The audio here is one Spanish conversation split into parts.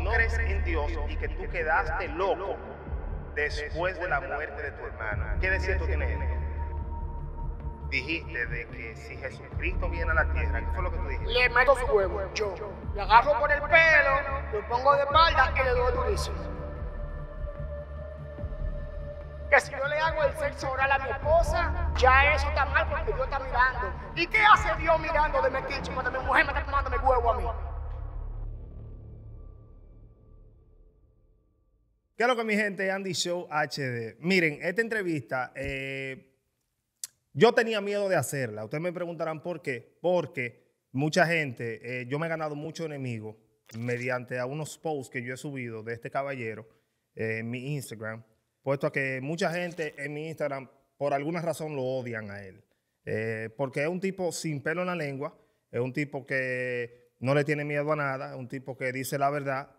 no crees en Dios y que tú quedaste loco después de la muerte de tu hermana? ¿Qué decía tú tienes? Dijiste de que si Jesucristo viene a la tierra, ¿qué fue lo que tú dijiste? Le meto su huevo, yo. Le agarro por el pelo, lo pongo de espalda y le doy durísimo. Que si yo le hago el sexo oral a mi esposa, ya eso está mal porque Dios está mirando. ¿Y qué hace Dios mirando de metiche cuando mi mujer me está tomando mi huevo a mí? ¿Qué es lo que mi gente? Andy Show HD. Miren, esta entrevista, eh, yo tenía miedo de hacerla. Ustedes me preguntarán por qué. Porque mucha gente, eh, yo me he ganado mucho enemigo mediante a unos posts que yo he subido de este caballero eh, en mi Instagram, puesto a que mucha gente en mi Instagram por alguna razón lo odian a él. porque es un tipo sin pelo en la lengua, es un tipo que no le tiene miedo a nada, es un tipo que dice la verdad,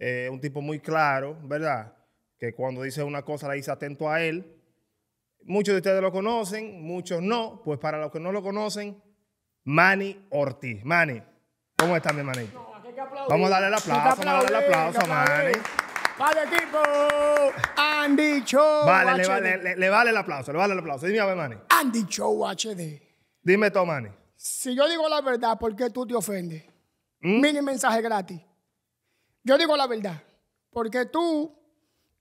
eh, un tipo muy claro, ¿verdad? Que cuando dice una cosa la dice atento a él. Muchos de ustedes lo conocen, muchos no. Pues para los que no lo conocen, Manny Ortiz. Manny, ¿cómo está mi Manny? No, Vamos a darle el aplauso, vamos a darle el aplauso a Manny. Vale, equipo, Andy Show. Vale, le vale, le, vale el aplauso, le vale el aplauso. Dime a ver, Manny. Andy Show HD. Dime todo Manny. Si yo digo la verdad, ¿por qué tú te ofendes? ¿Mm? Mini mensaje gratis. Yo digo la verdad, porque tú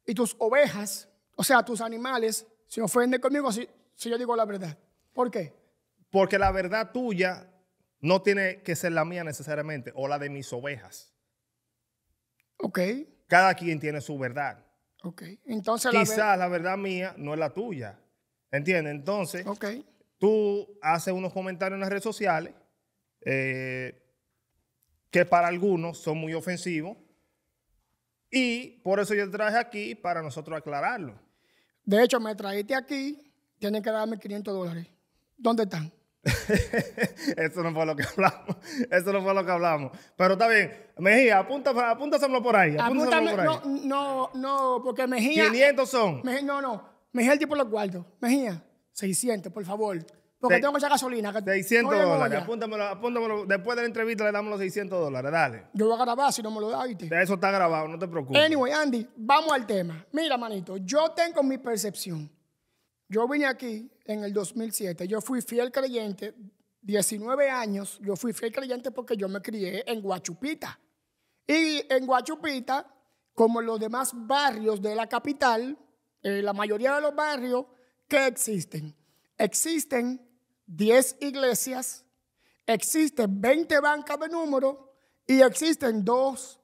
y tus ovejas, o sea, tus animales, se ofenden conmigo si, yo digo la verdad. ¿Por qué? Porque la verdad tuya no tiene que ser la mía necesariamente o la de mis ovejas. Ok. Cada quien tiene su verdad. Ok. Entonces Quizás la, verdad mía no es la tuya. ¿Entiendes? Entonces, okay. tú haces unos comentarios en las redes sociales eh, que para algunos son muy ofensivos y por eso yo traje aquí para nosotros aclararlo. De hecho, me trajiste aquí, tienen que darme 500 dólares. ¿Dónde están? Eso no fue lo que hablamos. Eso no fue lo que hablamos. Pero está bien. Mejía, apunta, por ahí. Apúntame por ahí. No, no, porque Mejía. 500 son. no, no. Mejía el tipo los guardo. Mejía, 600, por favor. Porque tengo mucha gasolina. 600 dólares. Apúntamelo, apúntamelo. Después de la entrevista le damos los 600 dólares. Dale. Yo voy a grabar si no me lo da, Eso está grabado, no te preocupes. Anyway, Andy, vamos al tema. Mira, manito, yo tengo mi percepción. Yo vine aquí en el 2007. Yo fui fiel creyente. 19 años, yo fui fiel creyente porque yo me crié en Guachupita. Y en Guachupita, como en los demás barrios de la capital, eh, la mayoría de los barrios, que existen? Existen 10 iglesias, existen 20 bancas de número y existen dos,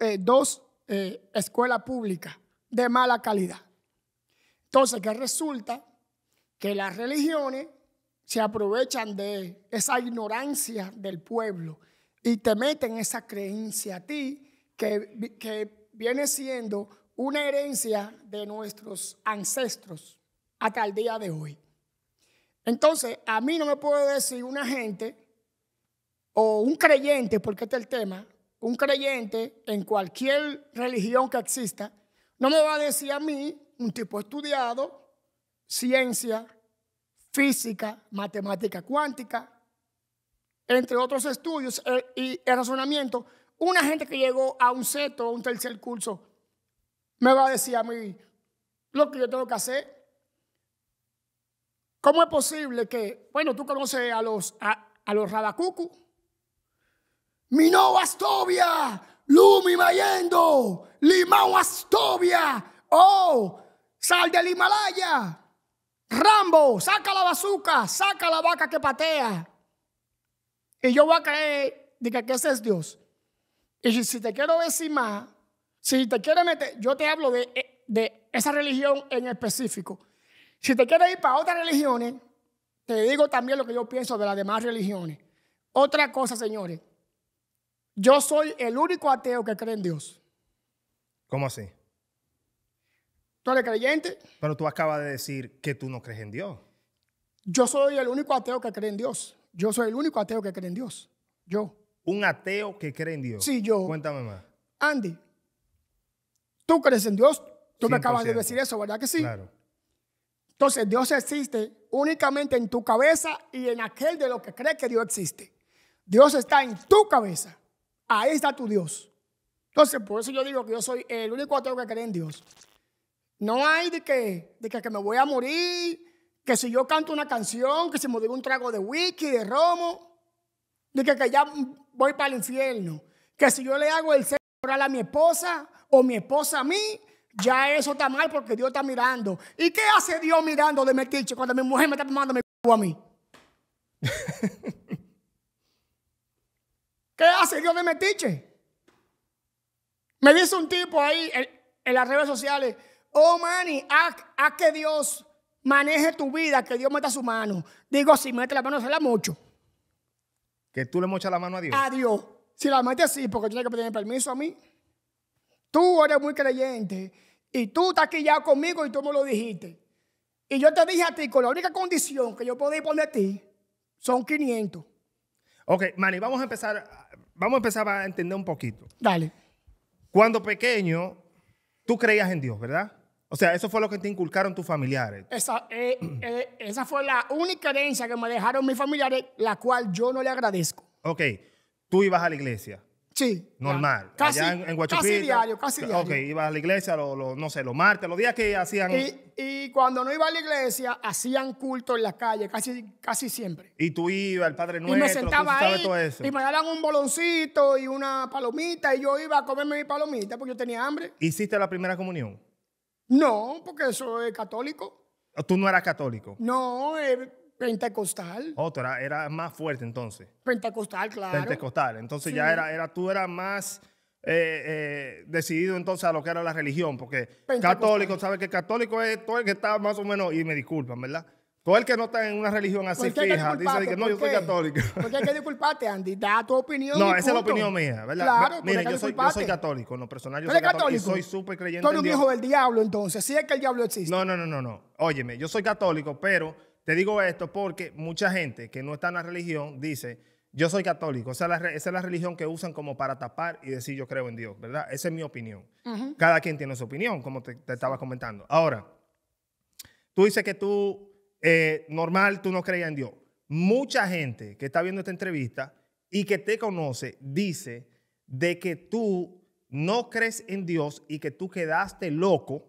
eh, dos eh, escuelas públicas de mala calidad. Entonces, que resulta que las religiones se aprovechan de esa ignorancia del pueblo y te meten esa creencia a ti que, que viene siendo una herencia de nuestros ancestros hasta el día de hoy. Entonces, a mí no me puede decir una gente o un creyente, porque este es el tema, un creyente en cualquier religión que exista, no me va a decir a mí, un tipo estudiado, ciencia, física, matemática cuántica, entre otros estudios eh, y el razonamiento, una gente que llegó a un sexto o un tercer curso me va a decir a mí lo que yo tengo que hacer ¿Cómo es posible que, bueno, tú conoces a los, a, Mino los Radacucu? Astovia, Lumi Mayendo, Limao Astovia, oh, sal del Himalaya, Rambo, saca la bazuca, saca la vaca que patea. Y yo voy a creer diga que, ese es Dios. Y si te quiero decir más, si te quiero meter, yo te hablo de, de esa religión en específico. Si te quieres ir para otras religiones, te digo también lo que yo pienso de las demás religiones. Otra cosa, señores. Yo soy el único ateo que cree en Dios. ¿Cómo así? ¿Tú eres creyente? Pero tú acabas de decir que tú no crees en Dios. Yo soy el único ateo que cree en Dios. Yo soy el único ateo que cree en Dios. Yo. Un ateo que cree en Dios. Sí, yo. Cuéntame más. Andy, ¿tú crees en Dios? Tú me acabas de decir eso, ¿verdad que sí? Claro. Entonces Dios existe únicamente en tu cabeza y en aquel de los que cree que Dios existe. Dios está en tu cabeza. Ahí está tu Dios. Entonces, por eso yo digo que yo soy el único ateo que cree en Dios. No hay de que, de que, me voy a morir, que si yo canto una canción, que si me doy un trago de whisky, de romo, de que, ya voy para el infierno, que si yo le hago el sexo a mi esposa o mi esposa a mí, ya eso está mal porque Dios está mirando. ¿Y qué hace Dios mirando de metiche cuando mi mujer me está tomando mi cubo a mí? ¿Qué hace Dios de metiche? Me dice un tipo ahí en, las redes sociales, oh mani, haz, que Dios maneje tu vida, que Dios meta su mano. Digo, si mete la mano, se la mocho. ¿Que tú le mochas la mano a Dios? A Dios. Si la metes sí, porque tiene que pedir permiso a mí. Tú eres muy creyente y tú estás aquí ya conmigo y tú me lo dijiste. Y yo te dije a ti, con la única condición que yo podía por de ti, son 500. Ok, Manny, vamos a empezar, vamos a empezar a entender un poquito. Dale. Cuando pequeño, tú creías en Dios, ¿verdad? O sea, eso fue lo que te inculcaron tus familiares. Esa, eh, eh, esa fue la única herencia que me dejaron mis familiares, la cual yo no le agradezco. Ok, tú ibas a la iglesia. Sí. Normal. Casi, Allá en, casi diario, casi diario. Ok, ibas a la iglesia, no sé, los martes, los días que hacían... Y, cuando no iba a la iglesia, hacían culto en las calles casi, casi siempre. Y tú ibas, el Padre Nuestro, y me sentaba ahí, Y me daban un boloncito y una palomita, y yo iba a comerme mi palomita porque yo tenía hambre. ¿Hiciste la primera comunión? No, porque eso es católico. ¿Tú no eras católico? No, eh, Pentecostal. Otro, oh, era, era más fuerte entonces. Pentecostal, claro. Pentecostal, entonces ya era, era, tú eras más eh, eh, decidido entonces a lo que era la religión, porque católico, ¿sabes que católico es todo el que está más o menos, y me disculpan, ¿verdad? Todo el que no está en una religión así fija dice que no, yo soy católico. Porque hay que disculparte, Andy. Da tu opinión. No, esa es la opinión mía, ¿verdad? Claro, no, Miren, yo soy, yo soy católico. los personajes personal, soy católico, Y soy súper creyente. Tú eres un hijo del diablo, entonces. Si es que el diablo existe. No, no, no, no. no. Óyeme, yo soy católico, pero te digo esto porque mucha gente que no está en la religión dice, yo soy católico, esa es, la, religión que usan como para tapar y decir yo creo en Dios, ¿verdad? Esa es mi opinión. Cada quien tiene su opinión, como te, estaba comentando. Ahora, tú dices que tú, eh, normal, tú no creías en Dios. Mucha gente que está viendo esta entrevista y que te conoce dice de que tú no crees en Dios y que tú quedaste loco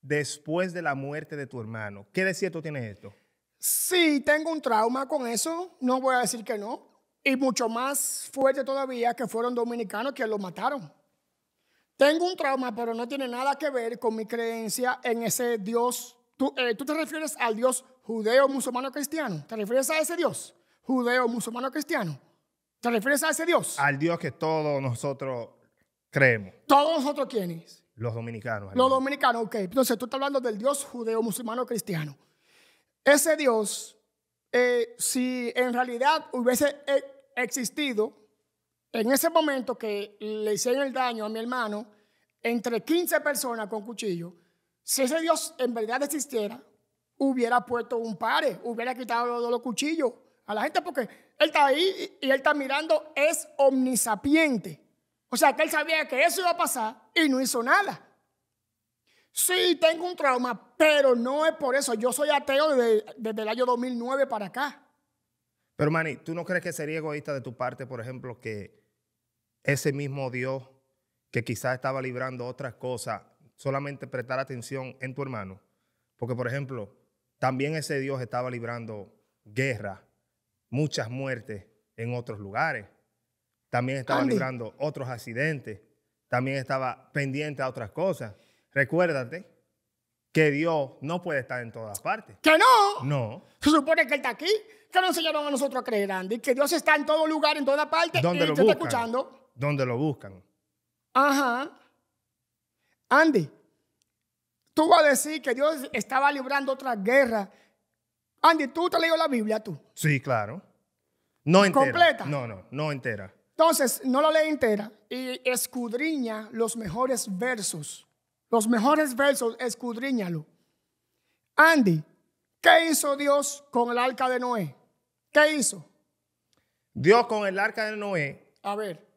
después de la muerte de tu hermano. ¿Qué de cierto tienes esto? Sí, tengo un trauma con eso, no voy a decir que no. Y mucho más fuerte todavía que fueron dominicanos que lo mataron. Tengo un trauma, pero no tiene nada que ver con mi creencia en ese Dios. Tú, eh, ¿tú te refieres al Dios judeo, musulmano, cristiano. ¿Te refieres a ese Dios? Judeo, musulmano, cristiano. ¿Te refieres a ese Dios? Al Dios que todos nosotros creemos. ¿Todos nosotros quiénes? Los dominicanos. Los dominicanos, ok. Entonces tú estás hablando del Dios judeo, musulmano, cristiano. Ese Dios, eh, si en realidad hubiese eh, existido en ese momento que le hicieron el daño a mi hermano, entre 15 personas con cuchillo, si ese Dios en verdad existiera, hubiera puesto un pare, hubiera quitado los, los cuchillos a la gente porque él está ahí y él está mirando, es omnisapiente. O sea, que él sabía que eso iba a pasar y no hizo nada. Sí, tengo un trauma, pero no es por eso. Yo soy ateo desde, el año 2009 para acá. Pero, Manny, ¿tú no crees que sería egoísta de tu parte, por ejemplo, que ese mismo Dios que quizás estaba librando otras cosas, solamente prestar atención en tu hermano? Porque, por ejemplo, también ese Dios estaba librando guerra, muchas muertes en otros lugares. También estaba librando otros accidentes. También estaba pendiente a otras cosas. Recuérdate que Dios no puede estar en todas partes. ¿Que no? No. Se supone que Él está aquí. ¿Qué nos enseñaron a nosotros a creer, Andy. Que Dios está en todo lugar, en toda parte. ¿Dónde lo buscan? escuchando. ¿Dónde lo buscan? Ajá. Andy, tú vas a decir que Dios estaba librando otra guerra. Andy, ¿tú te leíó la Biblia tú? Sí, claro. No entera. ¿Completa? No, no, no entera. Entonces, no la leí entera y escudriña los mejores versos los mejores versos, escudriñalo. Andy, ¿qué hizo Dios con el arca de Noé? ¿Qué hizo? Dios con el arca de Noé. A ver.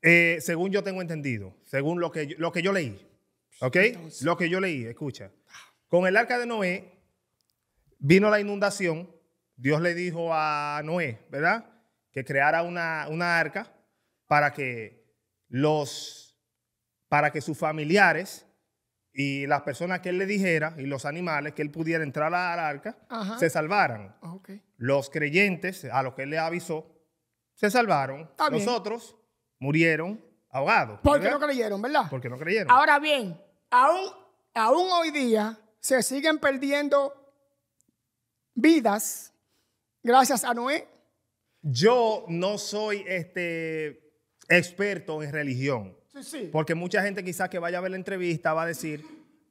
Eh, según yo tengo entendido, según lo que, lo que yo leí. ¿Ok? Lo que yo leí, escucha. Con el arca de Noé vino la inundación. Dios le dijo a Noé, ¿verdad? Que creara una arca para que los para que sus familiares y las personas que él le dijera y los animales que él pudiera entrar a la arca se salvaran. Ah, los creyentes a los que él le avisó se salvaron. Nosotros murieron ahogados. Porque no creyeron, ¿verdad? Porque no creyeron. Ahora bien, aún, hoy día se siguen perdiendo vidas gracias a Noé. Yo no soy este experto en religión. Porque mucha gente quizás que vaya a ver la entrevista va a decir,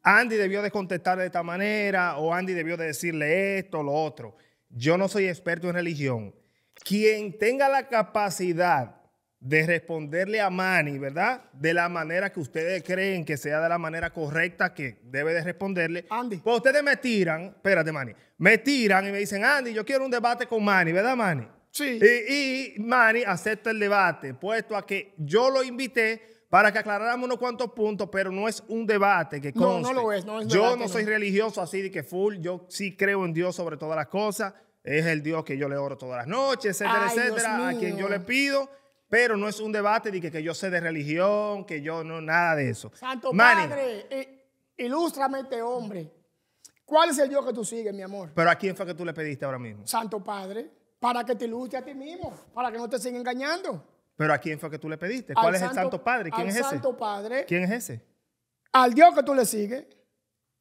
Andy debió de contestar de esta manera o Andy debió de decirle esto, lo otro. Yo no soy experto en religión. Quien tenga la capacidad de responderle a Manny, ¿verdad? De la manera que ustedes creen que sea de la manera correcta que debe de responderle. Andy. Pues ustedes me tiran, espérate Manny, me tiran y me dicen, Andy, yo quiero un debate con Manny, ¿verdad Manny? Sí. Y, y Manny acepta el debate, puesto a que yo lo invité para que aclaráramos unos cuantos puntos, pero no es un debate que No, no lo es. yo no soy religioso así de que full. Yo sí creo en Dios sobre todas las cosas. Es el Dios que yo le oro todas las noches, etcétera, etcétera, a quien yo le pido. Pero no es un debate de que, yo sé de religión, que yo no, nada de eso. Santo Padre, ilústrame este hombre. ¿Cuál es el Dios que tú sigues, mi amor? Pero ¿a quién fue que tú le pediste ahora mismo? Santo Padre, para que te ilustre a ti mismo, para que no te siga engañando. ¿Pero a quién fue que tú le pediste? ¿Cuál es el Santo Padre? ¿Quién es ese? Santo Padre. ¿Quién es ese? Al Dios que tú le sigues.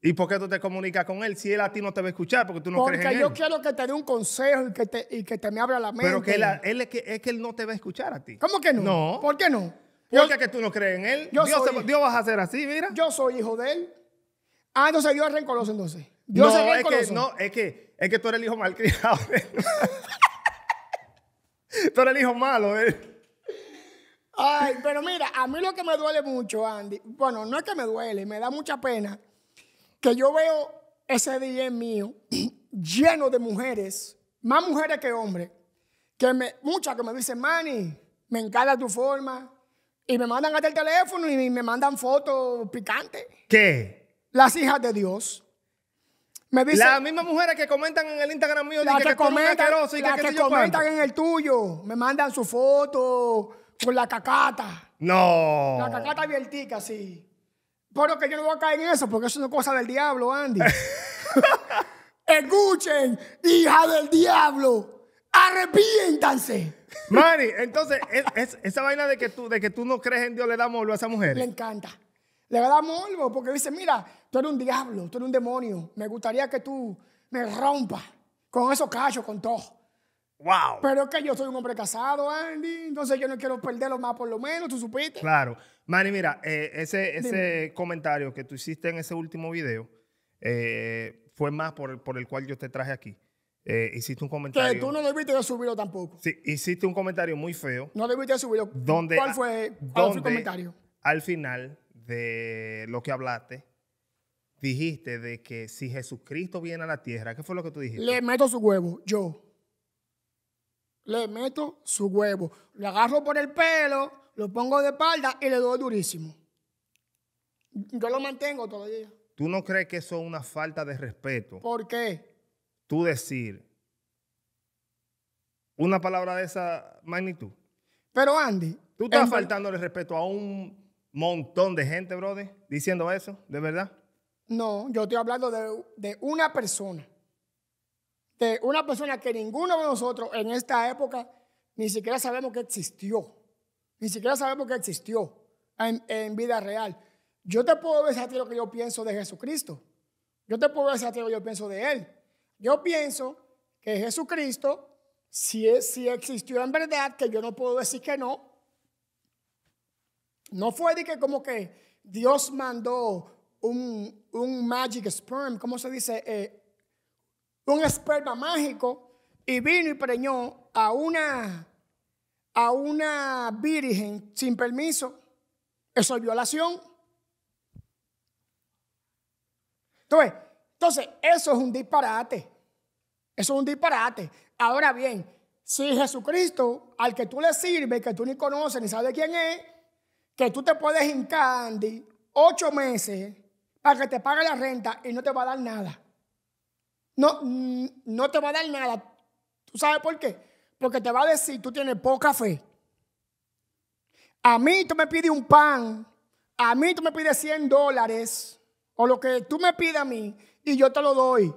¿Y por qué tú te comunicas con él si él a ti no te va a escuchar? Porque tú no crees en él. Porque yo quiero que te dé un consejo y que te, me abra la mente. Pero que él, es, que, es que él no te va a escuchar a ti. ¿Cómo que no? No. ¿Por qué no? Porque es que tú no crees en él. Dios, vas a hacer así, mira. Yo soy hijo de él. Ah, entonces Dios es entonces. Dios no, es, que, no, es que, tú eres el hijo malcriado. tú eres el hijo malo, ¿eh? Ay, pero mira, a mí lo que me duele mucho, Andy, bueno, no es que me duele, me da mucha pena que yo veo ese día mío lleno de mujeres, más mujeres que hombres, que me, muchas que me dicen, Manny, me encanta tu forma, y me mandan hasta el teléfono y me mandan fotos picantes. ¿Qué? Las hijas de Dios. Me dicen, las mismas mujeres que comentan en el Instagram mío, las que, que, que, que comentan en el tuyo, me mandan su foto con la cacata. No. La cacata abiertica, sí. Pero que yo no voy a caer en eso, porque eso es una cosa del diablo, Andy. Escuchen, hija del diablo. Arrepiéntanse. Mari, entonces, esa vaina de que, tú, de que tú no crees en Dios le da morbo a esa mujer. Le encanta. Le da morbo porque dice, mira, tú eres un diablo, tú eres un demonio. Me gustaría que tú me rompas con esos cachos, con todo. Pero es que yo soy un hombre casado, Andy, entonces yo no quiero perderlo más por lo menos, tú supiste. Claro. Manny, mira, eh, ese, comentario que tú hiciste en ese último video eh, fue más por, el cual yo te traje aquí. Eh, hiciste un comentario. Que tú no debiste de subirlo tampoco. Sí, hiciste un comentario muy feo. No debiste de subirlo. ¿Dónde? ¿Cuál fue el comentario? Al final de lo que hablaste, dijiste de que si Jesucristo viene a la tierra, ¿qué fue lo que tú dijiste? Le meto su huevo, yo le meto su huevo. Lo agarro por el pelo, lo pongo de espalda y le doy durísimo. Yo lo mantengo todavía. ¿Tú no crees que eso es una falta de respeto? ¿Por qué? Tú decir una palabra de esa magnitud. Pero Andy. Tú estás faltando el respeto a un montón de gente, brother, diciendo eso, ¿de verdad? No, yo estoy hablando de, de una persona de una persona que ninguno de nosotros en esta época ni siquiera sabemos que existió. Ni siquiera sabemos que existió en, vida real. Yo te puedo decir lo que yo pienso de Jesucristo. Yo te puedo decir a ti lo que yo pienso de Él. Yo pienso que Jesucristo, si, si existió en verdad, que yo no puedo decir que no, no fue de que como que Dios mandó un, un magic sperm, ¿cómo se dice? Eh, un esperma mágico y vino y preñó a una, a una virgen sin permiso. Eso es violación. Entonces, eso es un disparate. Eso es un disparate. Ahora bien, si Jesucristo, al que tú le sirves, que tú ni conoces ni sabes quién es, que tú te puedes hincar, Andy, ocho meses para que te pague la renta y no te va a dar nada. No, no te va a dar nada. ¿Tú sabes por qué? Porque te va a decir, tú tienes poca fe. A mí tú me pides un pan, a mí tú me pides 100 dólares, o lo que tú me pides a mí, y yo te lo doy.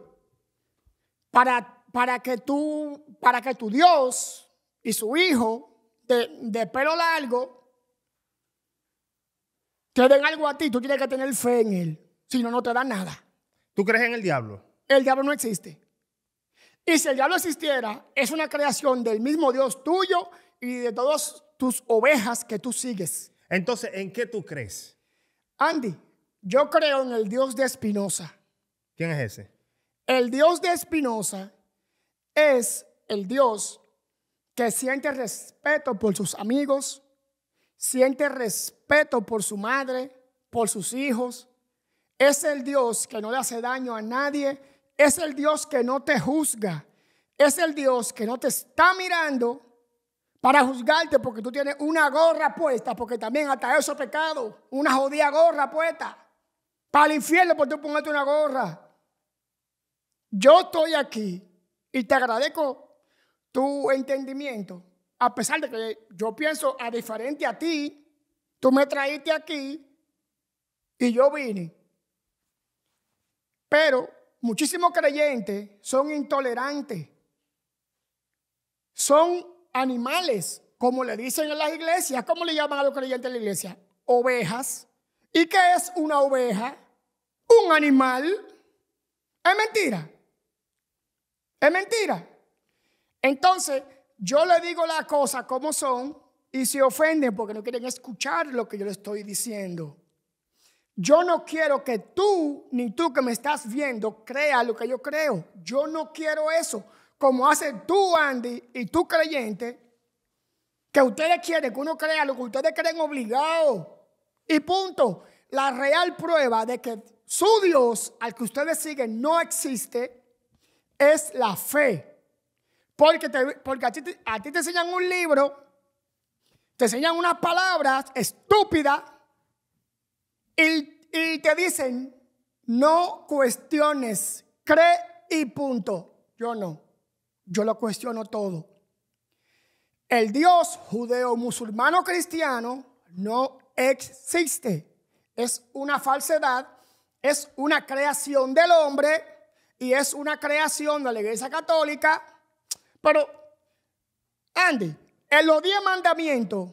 Para, para, que, tú, para que tu Dios y su hijo de, de pelo largo te den algo a ti, tú tienes que tener fe en él. Si no, no te da nada. ¿Tú crees en el diablo? el diablo no existe. Y si el diablo existiera, es una creación del mismo Dios tuyo y de todas tus ovejas que tú sigues. Entonces, ¿en qué tú crees? Andy, yo creo en el Dios de Espinosa. ¿Quién es ese? El Dios de Espinosa es el Dios que siente respeto por sus amigos, siente respeto por su madre, por sus hijos. Es el Dios que no le hace daño a nadie, es el Dios que no te juzga. Es el Dios que no te está mirando para juzgarte porque tú tienes una gorra puesta, porque también hasta eso es pecado, una jodida gorra puesta. Para el infierno porque tú ponerte una gorra. Yo estoy aquí y te agradezco tu entendimiento, a pesar de que yo pienso a diferente a ti, tú me traíste aquí y yo vine. Pero Muchísimos creyentes son intolerantes. Son animales, como le dicen en las iglesias. ¿Cómo le llaman a los creyentes en la iglesia? Ovejas. ¿Y qué es una oveja? Un animal. Es mentira. Es mentira. Entonces, yo le digo la cosa como son y se ofenden porque no quieren escuchar lo que yo le estoy diciendo. Yo no quiero que tú, ni tú que me estás viendo, crea lo que yo creo. Yo no quiero eso. Como hace tú, Andy, y tú creyente, que ustedes quieren que uno crea lo que ustedes creen obligado. Y punto. La real prueba de que su Dios al que ustedes siguen no existe es la fe. Porque, te, porque a, ti, a ti te enseñan un libro, te enseñan unas palabras estúpidas y, te dicen, no cuestiones, cree y punto. Yo no, yo lo cuestiono todo. El Dios judeo-musulmano cristiano no existe. Es una falsedad, es una creación del hombre y es una creación de la Iglesia Católica. Pero, Andy, en los diez mandamientos,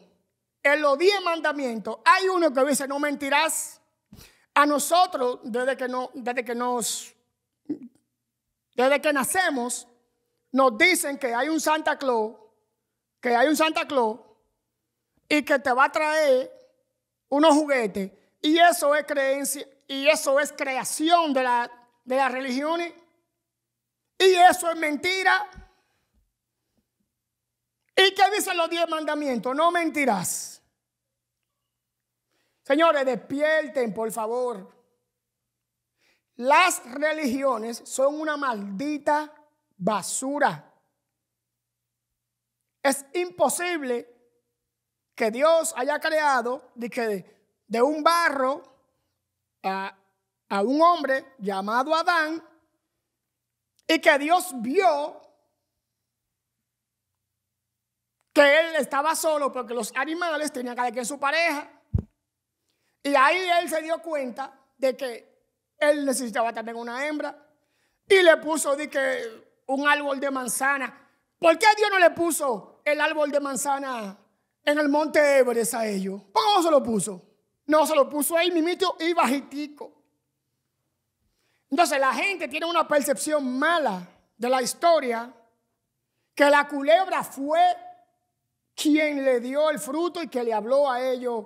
en los diez mandamientos hay uno que dice, no mentirás. A nosotros, desde que, no, desde que nos, desde que nacemos, nos dicen que hay un Santa Claus, que hay un Santa Claus y que te va a traer unos juguetes. Y eso es creencia, y eso es creación de, la, de las religiones. Y eso es mentira. ¿Y qué dicen los diez mandamientos? No mentirás. Señores, despierten, por favor. Las religiones son una maldita basura. Es imposible que Dios haya creado de, que de un barro a, un hombre llamado Adán y que Dios vio que él estaba solo porque los animales tenían cada quien su pareja. Y ahí él se dio cuenta de que él necesitaba también una hembra y le puso de que, un árbol de manzana. ¿Por qué Dios no le puso el árbol de manzana en el monte Everest a ellos? ¿Por qué no se lo puso? No, se lo puso ahí mimito y bajitico. Entonces la gente tiene una percepción mala de la historia que la culebra fue quien le dio el fruto y que le habló a ellos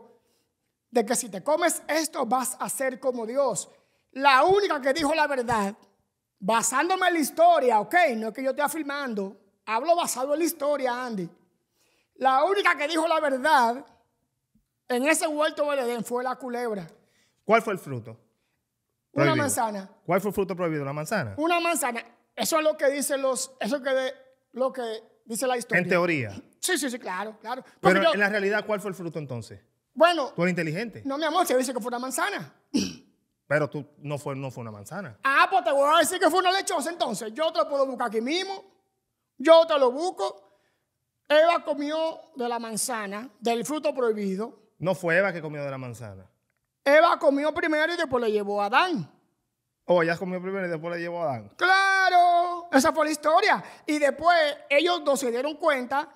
de que si te comes esto vas a ser como Dios. La única que dijo la verdad, basándome en la historia, ok, no es que yo esté afirmando, hablo basado en la historia, Andy. La única que dijo la verdad en ese huerto de Edén fue la culebra. ¿Cuál fue el fruto? Una manzana. ¿Cuál fue el fruto prohibido? La manzana. Una manzana. Eso es lo que dicen los, eso que lo que dice la historia. En teoría. Sí, sí, sí, claro, claro. Pero en la realidad, ¿cuál fue el fruto entonces? Bueno. Tú eres inteligente. No, mi amor, se dice que fue una manzana. Pero tú no fue, no fue una manzana. Ah, pues te voy a decir que fue una lechosa entonces. Yo te lo puedo buscar aquí mismo. Yo te lo busco. Eva comió de la manzana, del fruto prohibido. No fue Eva que comió de la manzana. Eva comió primero y después le llevó a Adán. O oh, ella comió primero y después le llevó a Adán. Claro, esa fue la historia. Y después ellos dos se dieron cuenta,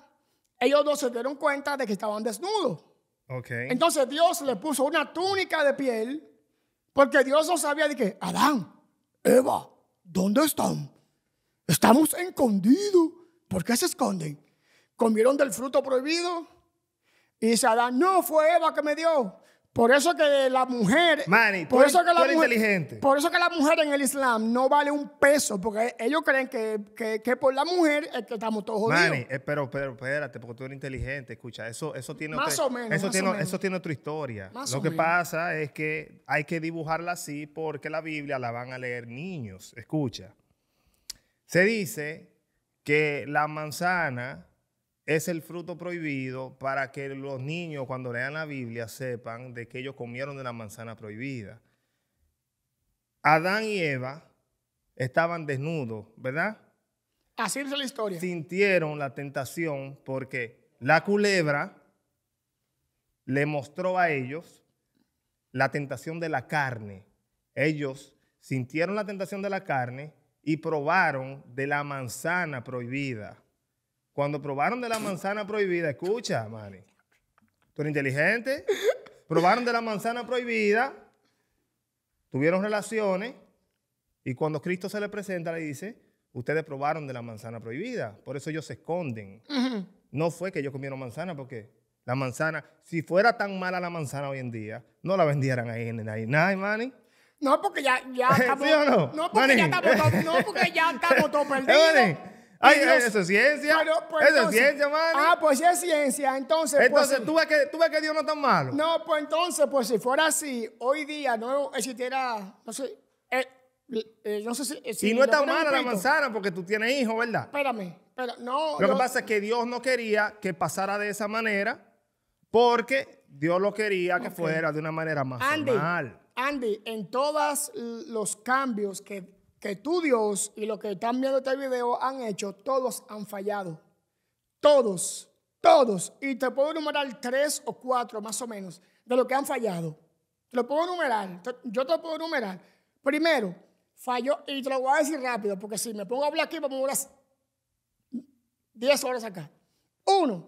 ellos dos se dieron cuenta de que estaban desnudos. Entonces Dios le puso una túnica de piel porque Dios no sabía de que Adán, Eva, ¿dónde están? Estamos escondidos. ¿Por qué se esconden? Comieron del fruto prohibido. Y dice Adán, no fue Eva que me dio, por eso que la mujer. por eso que la mujer, inteligente. Por eso que la mujer en el Islam no vale un peso, porque ellos creen que, por la mujer es que estamos todos jodidos. Mani, eh, pero, espérate, porque tú eres inteligente, escucha, eso, eso tiene otra, o eso tiene, Eso tiene otra historia. Lo que pasa es que hay que dibujarla así porque la Biblia la van a leer niños. Escucha. Se dice que la manzana es el fruto prohibido para que los niños cuando lean la Biblia sepan de que ellos comieron de la manzana prohibida. Adán y Eva estaban desnudos, ¿verdad? Así es la historia. Sintieron la tentación porque la culebra le mostró a ellos la tentación de la carne. Ellos sintieron la tentación de la carne y probaron de la manzana prohibida. Cuando probaron de la manzana prohibida, escucha, Manny. Tú eres inteligente. Probaron de la manzana prohibida, tuvieron relaciones, y cuando Cristo se le presenta, le dice: Ustedes probaron de la manzana prohibida, por eso ellos se esconden. No fue que ellos comieron manzana, porque la manzana, si fuera tan mala la manzana hoy en día, no la vendieran ahí en ahí. Nada, Manny. No, porque ya, ya estamos. ¿Sí o no? No, porque ya estamos todo eh, perdidos eso es ciencia. Pues es ciencia, mano. Ah, pues es ciencia. Entonces, pues entonces tú, ves que, que Dios no es tan malo. No, pues entonces, pues si fuera así, hoy día no existiera, no sé, eh, eh, no sé eh, si... y no es tan mala la manzana porque tú tienes hijos, ¿verdad? Espérame, pero no... Lo que pasa es que Dios no quería que pasara de esa manera porque Dios lo quería que fuera de una manera más Andy, Andy, en todos los cambios que que tú, Dios, y los que están viendo este video han hecho, todos han fallado. Todos, todos. Y te puedo enumerar tres o cuatro más o menos de lo que han fallado. Te lo puedo enumerar, yo te lo puedo enumerar. Primero, falló, y te lo voy a decir rápido, porque si me pongo a hablar aquí, vamos a 10 horas acá. Uno,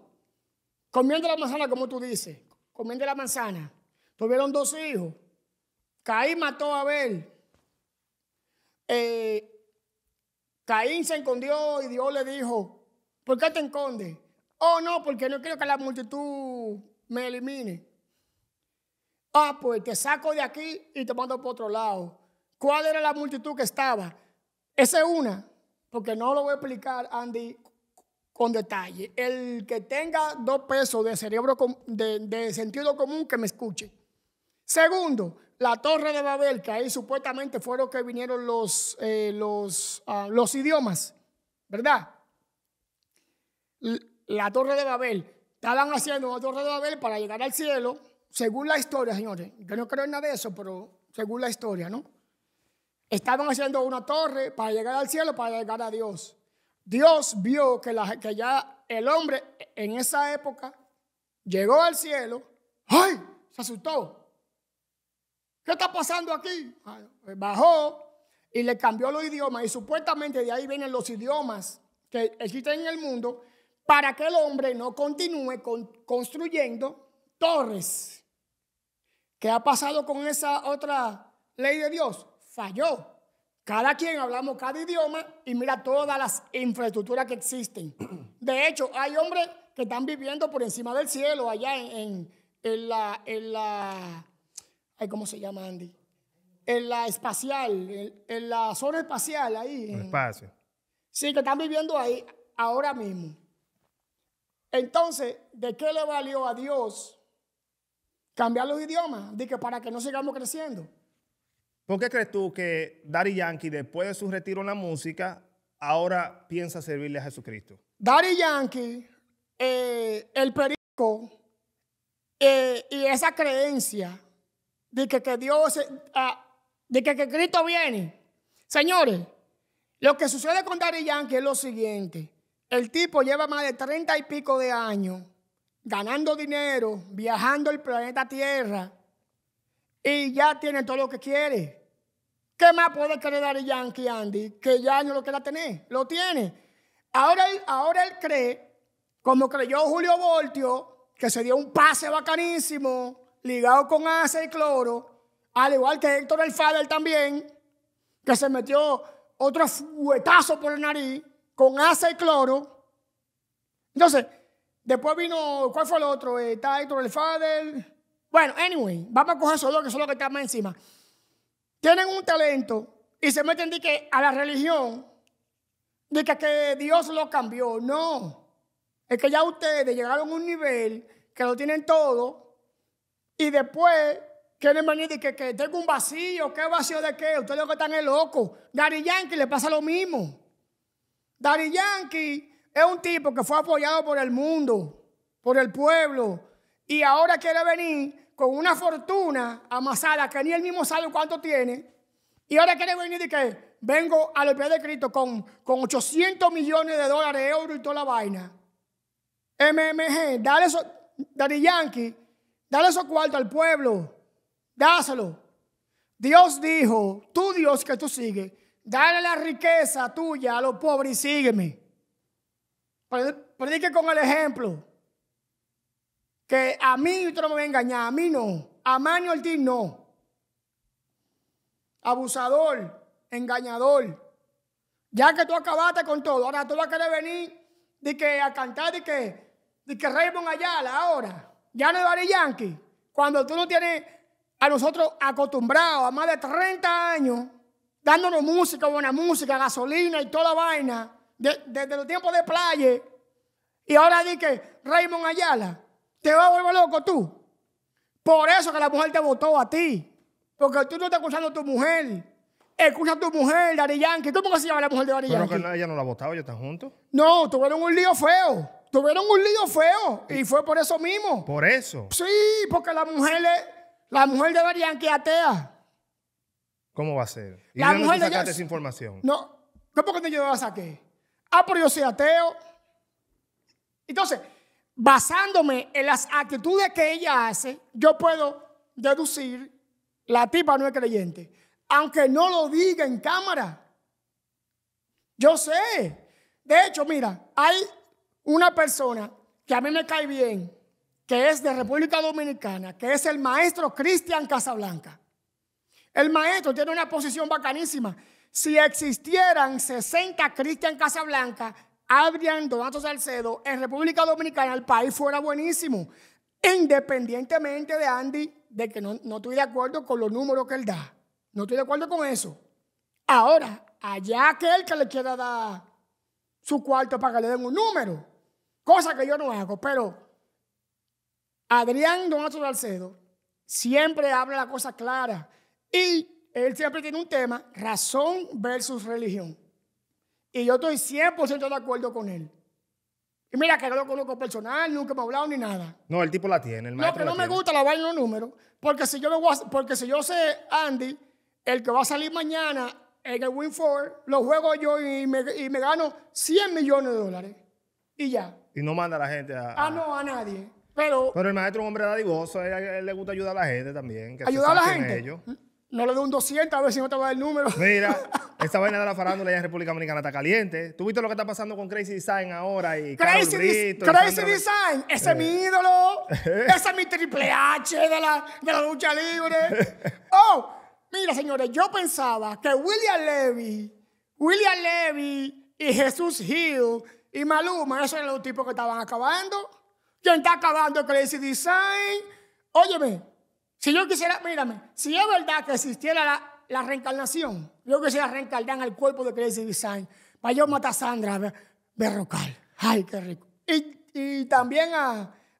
comiendo la manzana como tú dices, comiendo la manzana. Tuvieron dos hijos. Caí mató a Abel. Eh, Caín se escondió y Dios le dijo, ¿por qué te escondes? Oh, no, porque no quiero que la multitud me elimine. Ah, pues te saco de aquí y te mando por otro lado. ¿Cuál era la multitud que estaba? Esa es una, porque no lo voy a explicar, Andy, con detalle. El que tenga dos pesos de cerebro de, de sentido común, que me escuche. Segundo, la torre de Babel, que ahí supuestamente fueron que vinieron los, eh, los, ah, los idiomas, ¿verdad? La torre de Babel. Estaban haciendo una torre de Babel para llegar al cielo, según la historia, señores. Yo no creo en nada de eso, pero según la historia, ¿no? Estaban haciendo una torre para llegar al cielo, para llegar a Dios. Dios vio que, la, que ya el hombre en esa época llegó al cielo. ¡Ay! Se asustó ¿Qué está pasando aquí? Pues bajó y le cambió los idiomas y supuestamente de ahí vienen los idiomas que existen en el mundo para que el hombre no continúe construyendo torres. ¿Qué ha pasado con esa otra ley de Dios? Falló. Cada quien hablamos cada idioma y mira todas las infraestructuras que existen. De hecho, hay hombres que están viviendo por encima del cielo allá en, la, en la ¿Cómo se llama, Andy? En la espacial, en, la zona espacial ahí. En El espacio. Sí, que están viviendo ahí ahora mismo. Entonces, ¿de qué le valió a Dios cambiar los idiomas? Dice que para que no sigamos creciendo. ¿Por qué crees tú que Daddy Yankee, después de su retiro en la música, ahora piensa servirle a Jesucristo? Daddy Yankee, eh, el perico eh, y esa creencia de que, que Dios, eh, ah, de que, que, Cristo viene. Señores, lo que sucede con Daddy Yankee es lo siguiente. El tipo lleva más de treinta y pico de años ganando dinero, viajando el planeta Tierra y ya tiene todo lo que quiere. ¿Qué más puede querer Daddy Yankee, Andy? Que ya no lo quiera tener. Lo tiene. Ahora él, ahora él cree, como creyó Julio Voltio, que se dio un pase bacanísimo ligado con ácido y cloro, al igual que Héctor el Fader también, que se metió otro fuetazo por el nariz con ácido y cloro. Entonces, después vino, ¿cuál fue el otro? Está Héctor el Fader. Bueno, anyway, vamos a coger esos que son los que están más encima. Tienen un talento y se meten que a la religión, de que, que Dios lo cambió. No, es que ya ustedes llegaron a un nivel que lo tienen todo y después quieren venir y que, que tengo un vacío. ¿Qué vacío de qué? Ustedes lo que están es loco. Dari Yankee le pasa lo mismo. Dari Yankee es un tipo que fue apoyado por el mundo, por el pueblo. Y ahora quiere venir con una fortuna amasada que ni él mismo sabe cuánto tiene. Y ahora quiere venir y que vengo a los pies de Cristo con, con 800 millones de dólares, euros y toda la vaina. MMG, dale eso, Dari Yankee Dale esos cuarto al pueblo. Dáselo. Dios dijo, tú Dios que tú sigues, dale la riqueza tuya a los pobres y sígueme. Predique con el ejemplo. Que a mí usted no me va a engañar, a mí no. A Manuel Ortiz no. Abusador, engañador. Ya que tú acabaste con todo, ahora tú vas a querer venir de que a cantar de que, de que a la ahora ya no vale yankee. Cuando tú no tienes a nosotros acostumbrados a más de 30 años dándonos música, buena música, gasolina y toda la vaina, desde los tiempos de playa, y ahora di que Raymond Ayala, te va a volver loco tú. Por eso que la mujer te votó a ti. Porque tú no estás escuchando a tu mujer. Escucha a tu mujer, Dari Yankee. ¿Cómo que se llama la mujer de Dari Yankee? Pero que ella no la votado, ¿ya están juntos. No, tuvieron un lío feo. Tuvieron un lío feo y fue por eso mismo. Por eso. Sí, porque la mujer, la mujer de que atea. ¿Cómo va a ser? ¿Y la mujer esa información? No, no porque yo la saqué. Ah, pero yo soy ateo. Entonces, basándome en las actitudes que ella hace, yo puedo deducir la tipa no es creyente. Aunque no lo diga en cámara. Yo sé. De hecho, mira, hay una persona que a mí me cae bien, que es de República Dominicana, que es el maestro Cristian Casablanca. El maestro tiene una posición bacanísima. Si existieran 60 Cristian Casablanca, Adrián Donato Salcedo en República Dominicana, el país fuera buenísimo. Independientemente de Andy, de que no, no estoy de acuerdo con los números que él da. No estoy de acuerdo con eso. Ahora, allá aquel que le quiera dar su cuarto para que le den un número cosa que yo no hago, pero Adrián Donato Salcedo siempre habla la cosa clara y él siempre tiene un tema, razón versus religión. Y yo estoy 100% de acuerdo con él. Y mira que no lo conozco personal, nunca me ha hablado ni nada. No, el tipo la tiene, el No, que no me gusta la vaina los números, porque si yo porque si yo sé Andy, el que va a salir mañana en el win lo juego yo y me, y me gano 100 millones de dólares. Y ya. Y no manda a la gente a. Ah, no, a nadie. Pero. Pero el maestro es un hombre dadivoso. Él, él le gusta ayudar a la gente también. ayudar a la gente. Mm, no le doy un 200, a ver si no te va a dar el número. Mira, esta vaina de la farándula ya en República Dominicana está caliente. ¿Tú viste lo que está pasando con Crazy Design ahora? Y Crazy, Crazy Design, ese es mi eh. ídolo. ese es mi triple H de la, de la lucha libre. oh, mira, señores, yo pensaba que William Levy, William Levy y Jesús Hill y Maluma, esos eran los tipos que estaban acabando. ¿Quién está acabando Crazy Design? Óyeme, si yo quisiera, mírame, si es verdad que existiera la, reencarnación, yo quisiera reencarnar al el cuerpo de Crazy Design para yo matar a Sandra Berrocal. Ay, qué rico. Y, también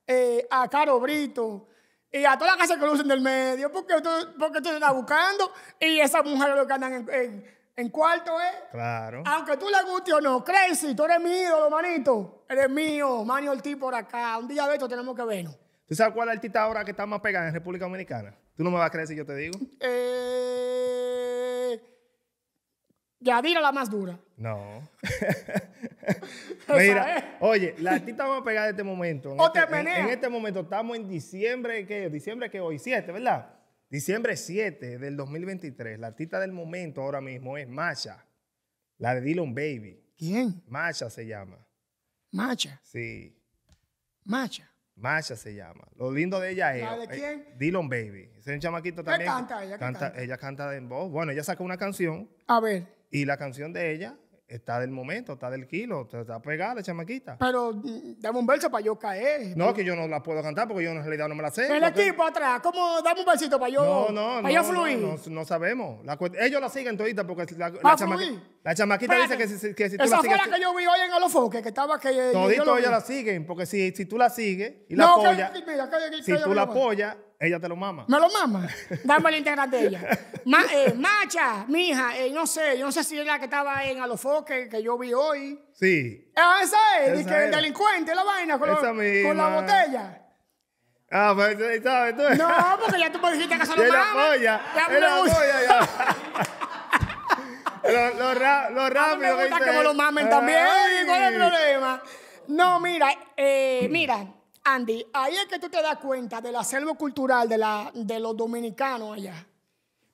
eh, a, Caro Brito y a todas las casas que lucen del medio, porque tú, porque tú estás buscando y esas mujeres lo que andan en en cuarto, ¿eh? Claro. Aunque tú le guste o no, Crazy, tú eres mío, manito. Eres mío, el Ortiz por acá. Un día de esto tenemos que vernos. ¿Tú sabes cuál artista ahora que está más pegada en República Dominicana? ¿Tú no me vas a creer si yo te digo? Eh... Yadira la más dura. No. Mira, oye, la artista más pegada de este momento. En, este, en, este momento estamos en diciembre, ¿qué? Diciembre que hoy, 7, ¿verdad? Diciembre 7 del 2023, la artista del momento ahora mismo es Masha, la de Dylan Baby. ¿Quién? Masha se llama. ¿Masha? Sí. Macha. Masha se llama. Lo lindo de ella es. ¿La de eh, quién? Dylan Baby. Es un chamaquito también. ¿Qué canta ella? Canta, Ella canta en voz. Bueno, ella sacó una canción. A ver. Y la canción de ella está del momento, está del kilo, está pegada la chamaquita. Pero mm, dame un verso para yo caer. No, que yo no la puedo cantar porque yo en realidad no me la sé. El equipo atrás, ¿cómo dame un versito para yo, no, no, no, yo fluir? No, no, sabemos. ellos la siguen todita porque la, la chamaquita. La chamaquita dice que si, que si tú Esa fue la que yo vi hoy en Alofoque, que estaba que. Eh, Todito ellas la siguen, porque si, si tú la sigues y la no, apoyas, si tú la apoyas, ella te lo mama. Me lo mama. Dame el integrante de ella. Eh, macha, mija, eh, no sé, yo no sé si es la que estaba en Alofoque, que yo vi hoy. Sí. Ah, esa es, dice que el delincuente, la vaina, con, con la botella. Ah, pues, ¿sabes tú? No, porque ya tú me dijiste que se lo Ella mama. apoya. Lo, lo, que, lo mamen también. No, mira, eh, mira, Andy, ahí es que tú te das cuenta del acervo cultural de, la, de los dominicanos allá.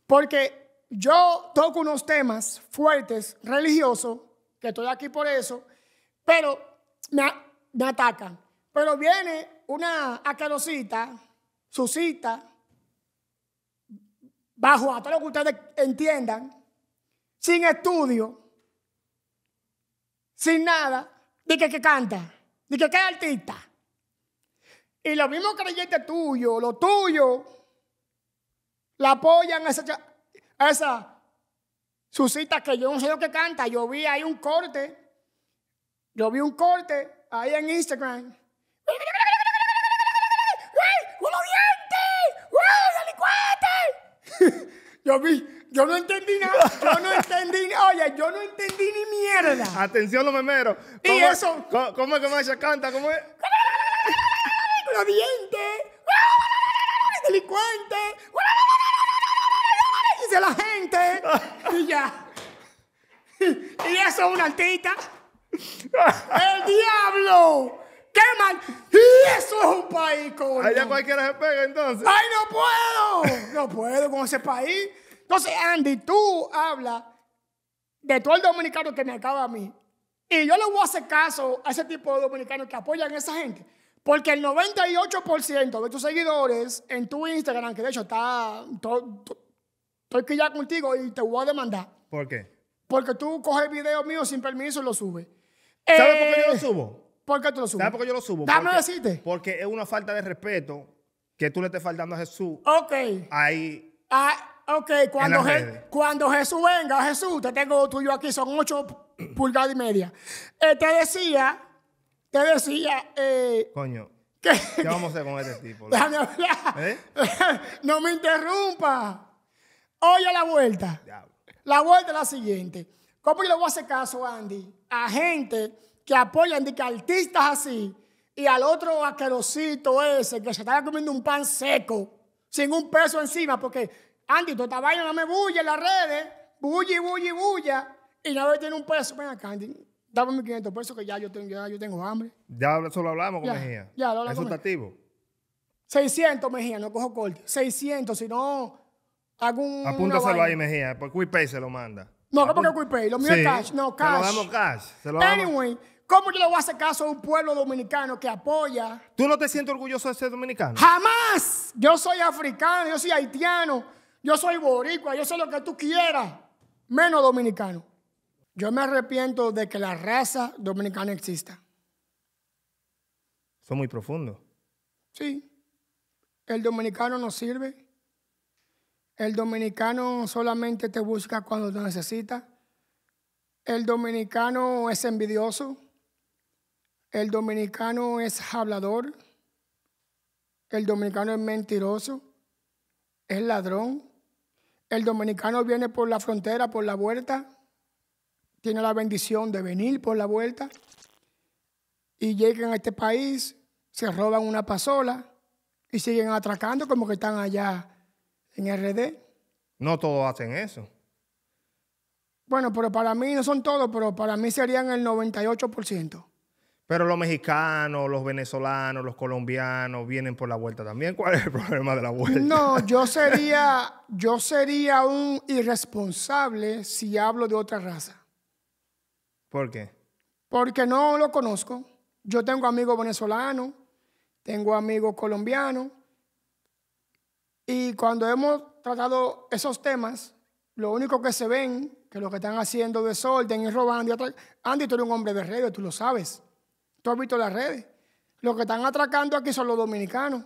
Porque yo toco unos temas fuertes, religiosos, que estoy aquí por eso, pero me, me atacan. Pero viene una su susita, bajo a todo lo que ustedes entiendan, sin estudio, sin nada, de que, que canta, de que, qué es artista. Y los mismos creyentes tuyos, lo tuyo, la apoyan a esa, a esa suscita que yo no sé lo que canta. Yo vi ahí un corte, yo vi un corte ahí en Instagram. un ¡Uy, delincuente! yo vi yo no entendí nada. Yo no entendí. Oye, yo no entendí ni mierda. Atención, los memeros. ¿Y ¿Cómo, eso? ¿Cómo, es que Masha canta? ¿Cómo es? Con los dientes. Delincuente. Dice la gente. Y ya. Y eso es una artista. ¡El diablo! ¡Qué mal! ¡Y eso es un país, coño! Allá cualquiera se pega entonces. ¡Ay, no puedo! No puedo con ese país. Entonces, Andy, tú hablas de todo el dominicano que me acaba a mí. Y yo le voy a hacer caso a ese tipo de dominicanos que apoyan a esa gente. Porque el 98% de tus seguidores en tu Instagram, que de hecho está. Estoy aquí ya contigo y te voy a demandar. ¿Por qué? Porque tú coges video mío sin permiso y lo subes. ¿Sabes por qué yo eh, lo subo? ¿Por qué tú lo subes? ¿Sabes por qué yo lo subo? Dame porque, decirte. Porque es una falta de respeto que tú le estés faltando a Jesús. Ok. Ahí. Ah, Ok, cuando, cuando Jesús venga, Jesús, te tengo tuyo aquí, son ocho pulgadas y media. Eh, te decía, te decía... Eh, Coño, ¿qué vamos a hacer con este tipo? ¿Eh? no me interrumpa. Oye la vuelta. La vuelta es la siguiente. ¿Cómo yo le voy a hacer caso, Andy, a gente que apoya a que artistas así y al otro asquerosito ese que se estaba comiendo un pan seco sin un peso encima porque Andy, tú estás vaina no me bulla en las redes. Bulla y bulla y bulla. Y nada vez tiene un peso. Ven acá, Andy. Dame mis 500 pesos que ya yo tengo, ya yo tengo hambre. Ya solo hablamos con Mejía. Ya, lo hablamos. Es sustantivo. 600, Mejía, no cojo corte. 600, si no, hago un. Apúntaselo ahí, Mejía, por pues QuiPay se lo manda. No, no porque QuiPay, lo mío es cash. No, cash. Se lo damos cash. Se lo anyway, ¿cómo yo le voy a hacer caso a un pueblo dominicano que apoya? ¿Tú no te sientes orgulloso de ser dominicano? ¡Jamás! Yo soy africano, yo soy haitiano. Yo soy boricua, yo sé lo que tú quieras, menos dominicano. Yo me arrepiento de que la raza dominicana exista. Son muy profundos. Sí. El dominicano no sirve. El dominicano solamente te busca cuando te necesita. El dominicano es envidioso. El dominicano es hablador. El dominicano es mentiroso. Es ladrón. El dominicano viene por la frontera, por la vuelta, tiene la bendición de venir por la vuelta y llegan a este país, se roban una pasola y siguen atracando como que están allá en RD. No todos hacen eso. Bueno, pero para mí no son todos, pero para mí serían el 98%. Pero los mexicanos, los venezolanos, los colombianos vienen por la vuelta también. ¿Cuál es el problema de la vuelta? No, yo sería, yo sería un irresponsable si hablo de otra raza. ¿Por qué? Porque no lo conozco. Yo tengo amigos venezolanos, tengo amigos colombianos. Y cuando hemos tratado esos temas, lo único que se ven, que lo que están haciendo de desorden y robando. Andy, tú eres un hombre de radio, tú lo sabes. Tú has visto las redes. lo que están atracando aquí son los dominicanos.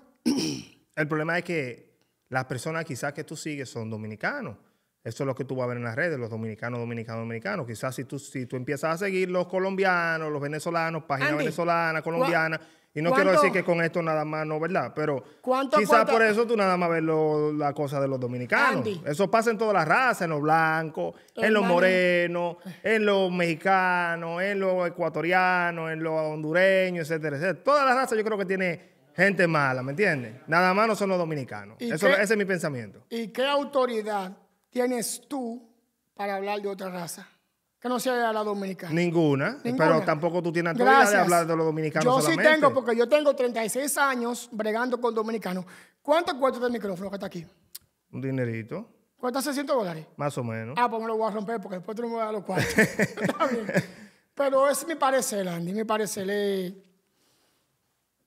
El problema es que las personas quizás que tú sigues son dominicanos. Eso es lo que tú vas a ver en las redes, los dominicanos, dominicanos, dominicanos. Quizás si tú, si tú empiezas a seguir los colombianos, los venezolanos, página venezolana, colombiana, y no quiero decir que con esto nada más no, ¿verdad? Pero quizás por eso tú nada más ves la cosa de los dominicanos. Eso pasa en todas las razas, en los blancos, en, los morenos, en los mexicanos, en los ecuatorianos, en los hondureños, etcétera, etcétera. Todas las razas yo creo que tiene gente mala, ¿me entiendes? Nada más no son los dominicanos. Eso, ese es mi pensamiento. ¿Y qué autoridad tienes tú para hablar de otra raza? que no sea la dominicana. Ninguna, pero tampoco tú tienes autoridad de hablar de los dominicanos. Yo sí tengo, porque yo tengo 36 años bregando con dominicanos. ¿Cuánto cuesta el micrófono que está aquí? Un dinerito. ¿Cuesta 600 dólares? Más o menos. Ah, pues me lo voy a romper porque después tú me voy a los cuartos. Pero es mi parecer, Andy, mi parecer.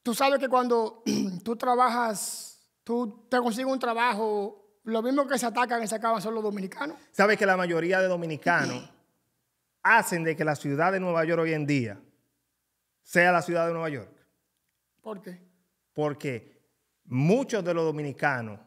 tú sabes que cuando tú trabajas, tú te consigues un trabajo, lo mismo que se atacan y se acaban son los dominicanos. Sabes que la mayoría de dominicanos hacen de que la ciudad de Nueva York hoy en día sea la ciudad de Nueva York? ¿Por qué? Porque muchos de los dominicanos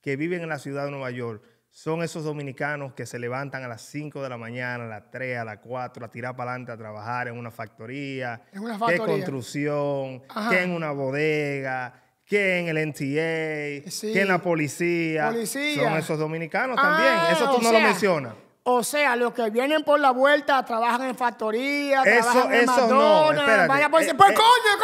que viven en la ciudad de Nueva York son esos dominicanos que se levantan a las 5 de la mañana, a las 3, a las 4, a tirar para adelante a trabajar en una factoría, en una construcción, que en una bodega, que en el NTA, que en la policía. Son esos dominicanos también. Ah, Eso tú no lo mencionas. O sea, los que vienen por la vuelta trabajan en factoría, trabajan en McDonald's, no, por... Eh, pues eh, coño, coño.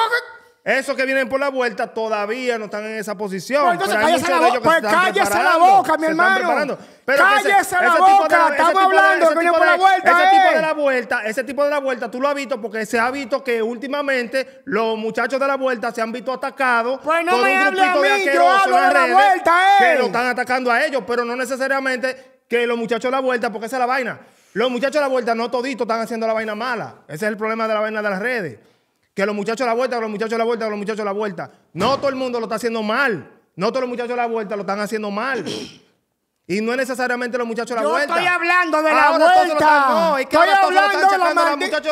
Esos que vienen por la vuelta todavía no están en esa posición. Pues cállese, la, pues boca, mi hermano. Pero cállese la boca, estamos hablando de, que vienen por la vuelta. Ese tipo de eh. la vuelta, ese tipo de la vuelta, tú lo has visto porque se ha visto que últimamente los muchachos de la vuelta se han visto atacados. Pues por un grupito de yo la vuelta, Que eh. lo están atacando a ellos, pero no necesariamente que los muchachos la vuelta, porque esa es la vaina. Los muchachos la vuelta no toditos están haciendo la vaina mala. Ese es el problema de la vaina de las redes. Que los muchachos la vuelta, que los muchachos la vuelta, que los muchachos la vuelta. No todo el mundo lo está haciendo mal. No todos los muchachos la vuelta lo están haciendo mal. Y no es necesariamente los muchachos de la vuelta. Yo estoy hablando de la vuelta. No, es que estoy hablando de la vuelta Antes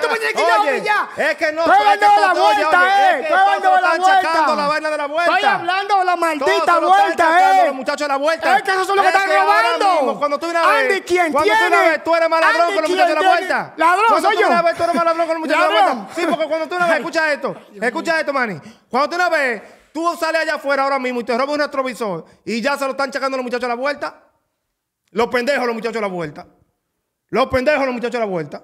tú me tienes Es que no. Estoy hablando de la vuelta, eh. Estoy hablando de la vuelta. la vaina de la vuelta. Estoy hablando de la maldita vuelta, eh. Los muchachos de la vuelta. Es que esos son los que están robando. Cuando tú vienes a ver. ¿quién Cuando tú vienes a tú eres más con los muchachos de la vuelta. Ladrón, soy yo. Cuando tú vienes tú eres más con los muchachos de la vuelta. Sí, porque cuando tú una vez, escucha esto. Escucha esto, Manny. Cuando tú una vez Tú sales allá afuera ahora mismo y te robas un retrovisor y ya se lo están checando los muchachos a la vuelta. Los pendejos los muchachos a la vuelta. Los pendejos los muchachos a la vuelta.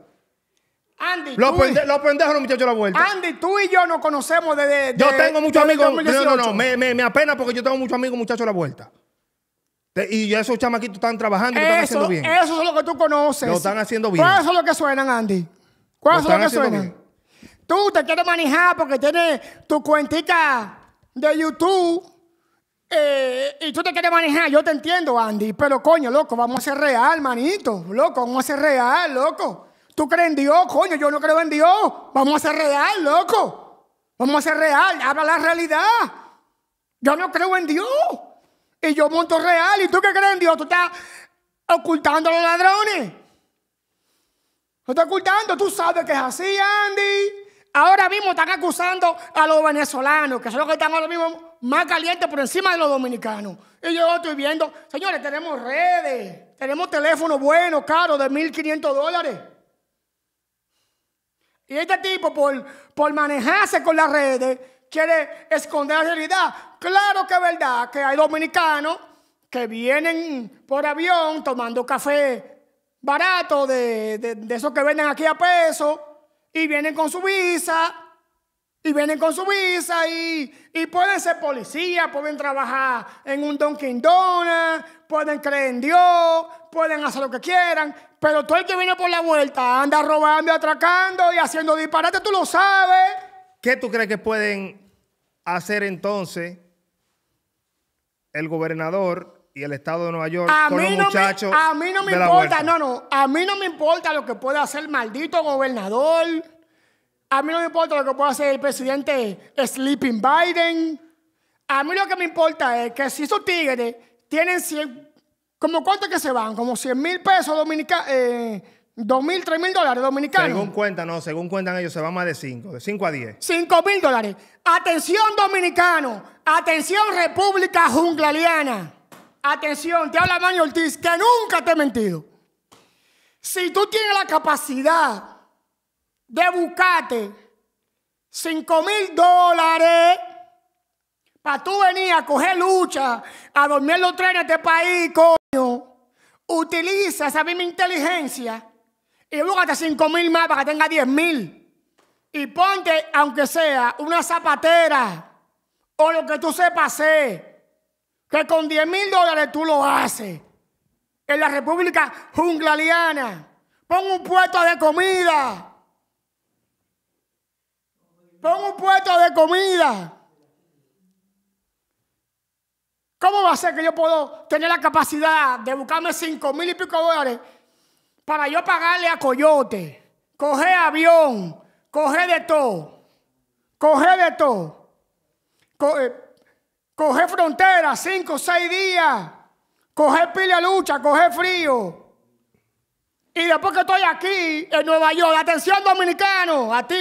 Andy, los, pendejos los muchachos a la vuelta. Andy, tú y yo nos conocemos desde. yo tengo muchos amigos. No, no, no. Me, apena porque yo tengo muchos amigos muchachos a la vuelta. y esos chamaquitos están trabajando y lo están haciendo bien. Eso es lo que tú conoces. Lo están haciendo bien. ¿Cuáles son los que suenan, Andy? ¿Cuáles son los que suenan? Tú te quieres manejar porque tienes tu cuentica de YouTube. Eh, y tú te quieres manejar, yo te entiendo, Andy, pero coño, loco, vamos a ser real, manito, loco, vamos a ser real, loco. ¿Tú crees en Dios, coño? Yo no creo en Dios. Vamos a ser real, loco. Vamos a ser real, habla la realidad. Yo no creo en Dios. Y yo monto real. ¿Y tú qué crees en Dios? Tú estás ocultando a los ladrones. ¿Tú estás ocultando. Tú sabes que es así, Andy. Ahora mismo están acusando a los venezolanos, que son los que están ahora mismo más calientes por encima de los dominicanos. Y yo estoy viendo, señores, tenemos redes, tenemos teléfonos buenos, caros, de 1.500 dólares. Y este tipo, por, por manejarse con las redes, quiere esconder la realidad. Claro que es verdad que hay dominicanos que vienen por avión tomando café barato de, de, esos que venden aquí a peso y vienen con su visa, y vienen con su visa, y, y pueden ser policías, pueden trabajar en un Dunkin' Donuts, pueden creer en Dios, pueden hacer lo que quieran, pero todo el que viene por la vuelta anda robando, atracando y haciendo disparate, tú lo sabes. ¿Qué tú crees que pueden hacer entonces el gobernador y el Estado de Nueva York con los muchachos. a mí no me importa, no, no. A mí no me importa lo que pueda hacer el maldito gobernador. A mí no me importa lo que pueda hacer el presidente Sleeping Biden. A mí lo que me importa es que si esos tigres tienen 100, ¿como cuánto que se van? Como 100 mil pesos dominicanos. Eh, 2 mil, 3 mil dólares dominicanos. Según cuentan, no, según cuentan ellos se van más de 5, de 5 a 10. 5 mil dólares. Atención dominicano, atención República Junglaliana. Atención, te habla Maño Ortiz, que nunca te he mentido. Si tú tienes la capacidad de buscarte 5 mil dólares para tú venir a coger lucha, a dormir los trenes de este país, coño, utiliza esa misma inteligencia y búscate 5 mil más para que tenga 10 mil. Y ponte, aunque sea, una zapatera o lo que tú sepas hacer que con 10 mil dólares tú lo haces en la República Junglaliana. Pon un puesto de comida. Pon un puesto de comida. ¿Cómo va a ser que yo puedo tener la capacidad de buscarme 5 mil y pico dólares para yo pagarle a coyote? Coger avión, coger de todo, coger de todo. Eh, coger frontera, cinco o seis días, coger pila lucha, coger frío. Y después que estoy aquí en Nueva York, atención dominicano, a ti.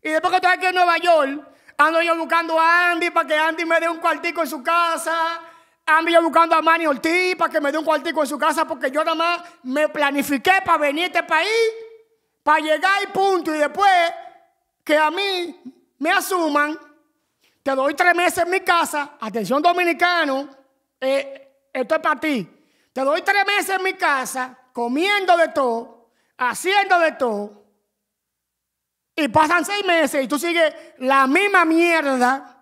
Y después que estoy aquí en Nueva York, ando yo buscando a Andy para que Andy me dé un cuartico en su casa. Ando yo buscando a Manny Ortiz para que me dé un cuartico en su casa porque yo nada más me planifiqué para venir a este país, para llegar y punto. Y después que a mí me asuman te doy tres meses en mi casa, atención dominicano, eh, esto es para ti. Te doy tres meses en mi casa, comiendo de todo, haciendo de todo, y pasan seis meses y tú sigues la misma mierda.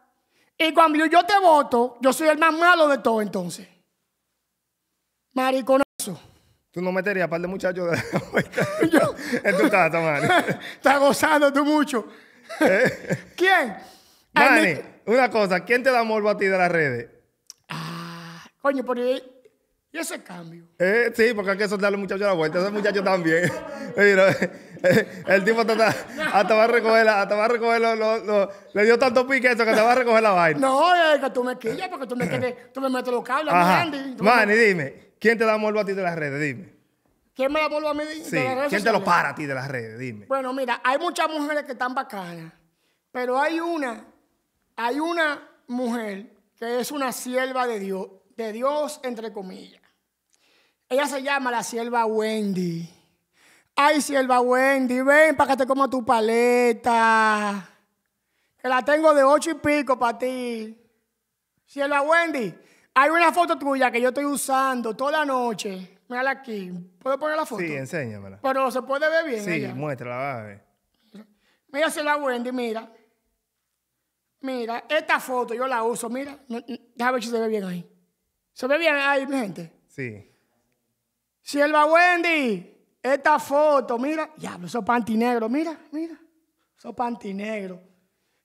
Y cuando yo te voto, yo soy el más malo de todo entonces. Mariconazo. Tú no meterías a par de muchachos de la estás, Está gozando tú mucho. Eh. ¿Quién? Dani una cosa, ¿quién te da morbo a ti de las redes? Ah, coño, por ahí. Eh, y ese cambio. Eh, sí, porque hay que soltarle muchachos a la vuelta. Ese muchacho también. Mira, eh, el tipo hasta, va a recoger, hasta a recoger le dio tanto pique eso que te va a recoger la vaina. No, es eh, que tú me quillas porque tú me, tú me metes los cables, Mandy. Manny, dime, ¿quién te da morbo a ti de las redes? Dime. ¿Quién me da morbo a mí de, sí. las redes? ¿Quién te lo para a ti de las redes? Dime. Bueno, mira, hay muchas mujeres que están bacanas, pero hay una hay una mujer que es una sierva de Dios, de Dios entre comillas. Ella se llama la sierva Wendy. Ay, sierva Wendy, ven para que te coma tu paleta. Que la tengo de ocho y pico para ti. Sierva Wendy, hay una foto tuya que yo estoy usando toda la noche. Mírala aquí. ¿Puedo poner la foto? Sí, enséñamela. Pero se puede ver bien. Sí, muéstrala, va a ver. Mira, sierva Wendy, mira. Mira, esta foto yo la uso, mira. déjame ver si se ve bien ahí. ¿Se ve bien ahí, mi gente? Sí. Sierva Wendy, esta foto, mira. Diablo, esos pantinegro, mira, mira. Esos pantinegro.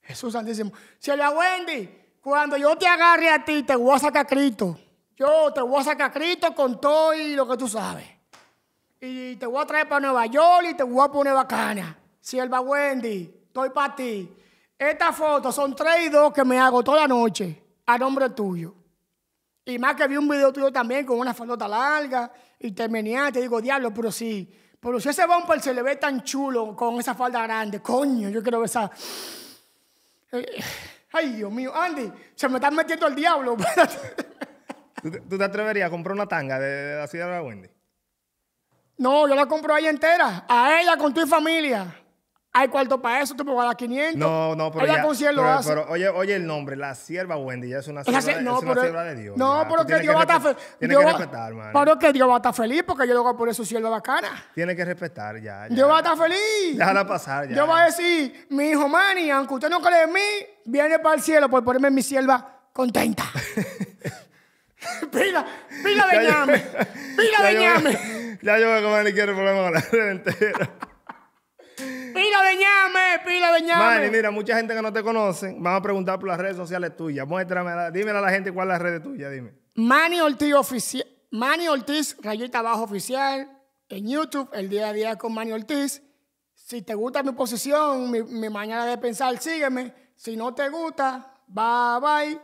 Jesús Santísimo. Sierva Wendy, cuando yo te agarre a ti, te voy a sacar Cristo. Yo te voy a sacar Cristo con todo y lo que tú sabes. Y te voy a traer para Nueva York y te voy a poner bacana. Sierva Wendy, estoy para ti. Estas fotos son tres y dos que me hago toda la noche a nombre tuyo. Y más que vi un video tuyo también con una falota larga y te Digo, diablo, pero sí. Pero si ese bumper se le ve tan chulo con esa falda grande, coño, yo quiero ver esa. Eh, ay, Dios mío, Andy, se me está metiendo el diablo. ¿Tú, te atreverías a comprar una tanga de, la ciudad de Wendy? No, yo la compro ahí entera. A ella con tu familia. Hay cuarto para eso, tú me vas a dar 500. No, no, pero. oye, oye el nombre, la sierva Wendy, ya es una sierva, de Dios. No, pero que Dios va a estar feliz. Tiene que respetar, man. Pero que Dios va a estar feliz porque yo le voy a poner su sierva bacana. Tiene que respetar, ya. Dios va a estar feliz. Déjala pasar, ya. Yo voy a decir, mi hijo Manny, aunque usted no cree en mí, viene para el cielo por ponerme mi sierva contenta. pila, pila de ñame. Pila de ñame. Ya yo voy a comer ni quiero problema con la entera de pila de mira, mucha gente que no te conoce vamos a preguntar por las redes sociales tuyas. Muéstrame, dime a la gente cuál es la red tuya, dime. Mani Ortiz oficial, Mani Ortiz, rayita abajo oficial, en YouTube, el día a día con Mani Ortiz. Si te gusta mi posición, mi, mi manera de pensar, sígueme. Si no te gusta, bye bye.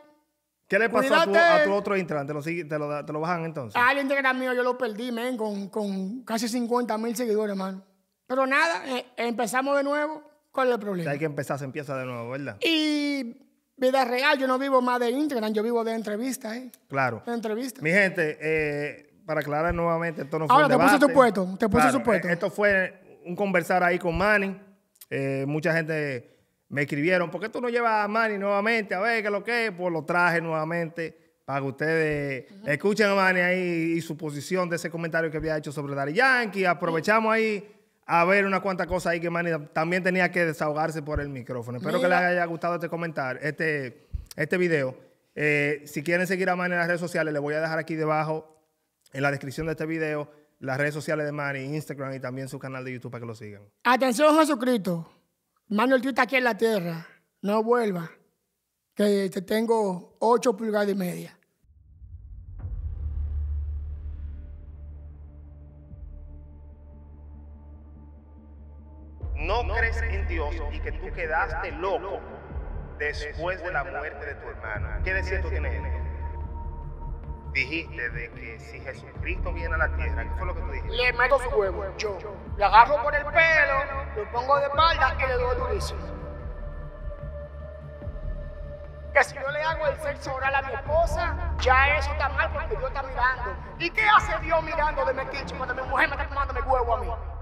¿Qué le pasó a tu, otro Instagram? ¿Te lo, te lo, bajan entonces? alguien el Instagram mío yo lo perdí, men, con, con casi 50 mil seguidores, hermano. Pero nada, eh, empezamos de nuevo. con el problema? hay que empezar, se empieza de nuevo, ¿verdad? Y vida real, yo no vivo más de Instagram, yo vivo de entrevistas. ¿eh? Claro. De entrevistas. Mi gente, eh, para aclarar nuevamente, esto no fue Ahora, te puse su puesto, te puse su puesto. Esto fue un conversar ahí con Manny. mucha gente me escribieron, ¿por qué tú no llevas a Manny nuevamente? A ver, ¿qué es lo que es? Pues lo traje nuevamente para que ustedes escuchen a Manny ahí y su posición de ese comentario que había hecho sobre Dari Yankee. Aprovechamos ahí a ver una cuanta cosa ahí que Manny también tenía que desahogarse por el micrófono. Espero que les haya gustado este comentario, este, este video. Eh, si quieren seguir a Manny en las redes sociales, les voy a dejar aquí debajo en la descripción de este video las redes sociales de Manny, Instagram y también su canal de YouTube para que lo sigan. Atención, Jesucristo. Manuel, tú está aquí en la tierra. No vuelva. Que te tengo 8 pulgadas y media. no crees en Dios y que tú quedaste loco después de la muerte de tu hermana? ¿Qué decir tú tiene él? Dijiste de que si Jesucristo viene a la tierra, ¿qué fue lo que tú dijiste? Le meto su huevo, yo. Le agarro por el pelo, lo pongo de espalda y le doy durísimo. Que si yo le hago el sexo oral a mi esposa, ya eso está mal porque Dios está mirando. ¿Y qué hace Dios mirando de metiche cuando mi mujer me está tomando mi huevo a mí?